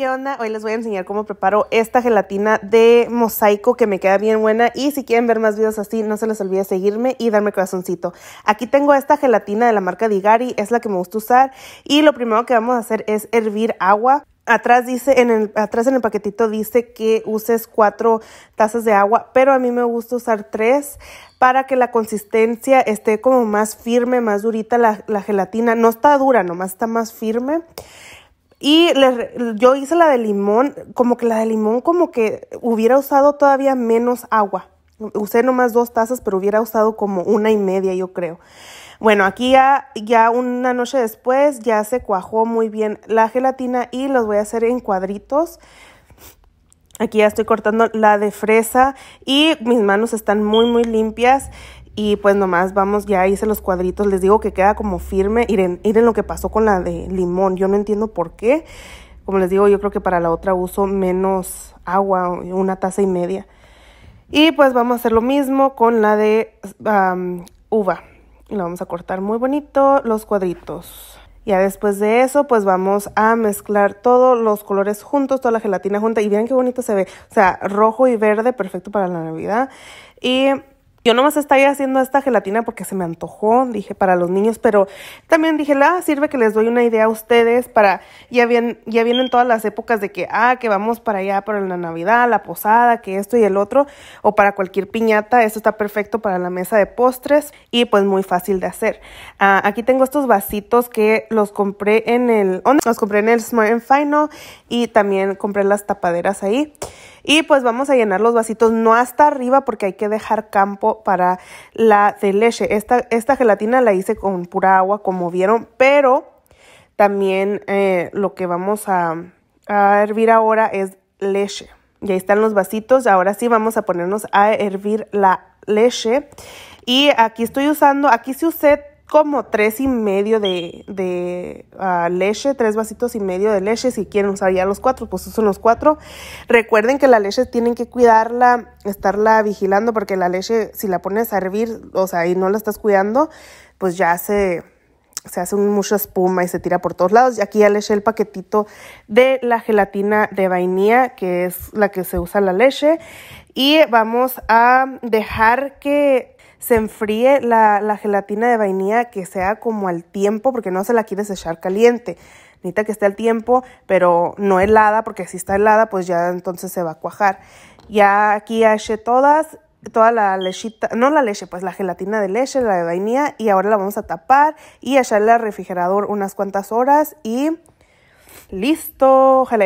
¿Qué onda? Hoy les voy a enseñar cómo preparo esta gelatina de mosaico que me queda bien buena y si quieren ver más videos así no se les olvide seguirme y darme corazoncito. Aquí tengo esta gelatina de la marca Digari, es la que me gusta usar y lo primero que vamos a hacer es hervir agua. Atrás dice, en el, atrás en el paquetito dice que uses cuatro tazas de agua, pero a mí me gusta usar tres para que la consistencia esté como más firme, más durita la, la gelatina. No está dura, nomás está más firme. Y yo hice la de limón, como que la de limón como que hubiera usado todavía menos agua. Usé nomás dos tazas, pero hubiera usado como una y media, yo creo. Bueno, aquí ya, ya una noche después ya se cuajó muy bien la gelatina y los voy a hacer en cuadritos. Aquí ya estoy cortando la de fresa y mis manos están muy, muy limpias y pues nomás vamos, ya hice los cuadritos, les digo que queda como firme, miren, lo que pasó con la de limón, yo no entiendo por qué, como les digo, yo creo que para la otra uso menos agua, una taza y media. Y pues vamos a hacer lo mismo con la de uva. Y La vamos a cortar muy bonito los cuadritos. Ya después de eso, pues vamos a mezclar todos los colores juntos, toda la gelatina junta. Y vean qué bonito se ve. O sea, rojo y verde, perfecto para la Navidad. Y yo nomás estaba haciendo esta gelatina porque se me antojó, dije, para los niños, pero también dije, la sirve que les doy una idea a ustedes para, ya, bien, ya vienen todas las épocas de que, ah, que vamos para allá, para la Navidad, la posada, que esto y el otro, o para cualquier piñata, esto está perfecto para la mesa de postres y pues muy fácil de hacer. Ah, aquí tengo estos vasitos que los compré en el, oh, los compré en el Smart Final y también compré las tapaderas ahí. Y pues vamos a llenar los vasitos, no hasta arriba porque hay que dejar campo para la de leche. Esta, esta gelatina la hice con pura agua, como vieron, pero también eh, lo que vamos a, a hervir ahora es leche. Y ahí están los vasitos. Ahora sí vamos a ponernos a hervir la leche. Y aquí estoy usando, aquí sí usé como tres y medio de, ah, leche, tres vasitos y medio de leche. Si quieren usar ya los cuatro, pues usen los cuatro. Recuerden que la leche tienen que cuidarla, estarla vigilando, porque la leche, si la pones a hervir, o sea, y no la estás cuidando, pues ya se, se hace mucha espuma y se tira por todos lados. Y aquí ya le eché el paquetito de la gelatina de vainilla, que es la que se usa la leche. Y vamos a dejar que se enfríe la, la gelatina de vainilla, que sea como al tiempo, porque no se la quieres echar caliente. Necesita que esté al tiempo, pero no helada, porque si está helada, pues ya entonces se va a cuajar. Ya aquí ya eché todas, toda la lechita, no la leche, pues la gelatina de leche, la de vainilla, y ahora la vamos a tapar y echarla al refrigerador unas cuantas horas y listo. Ojalá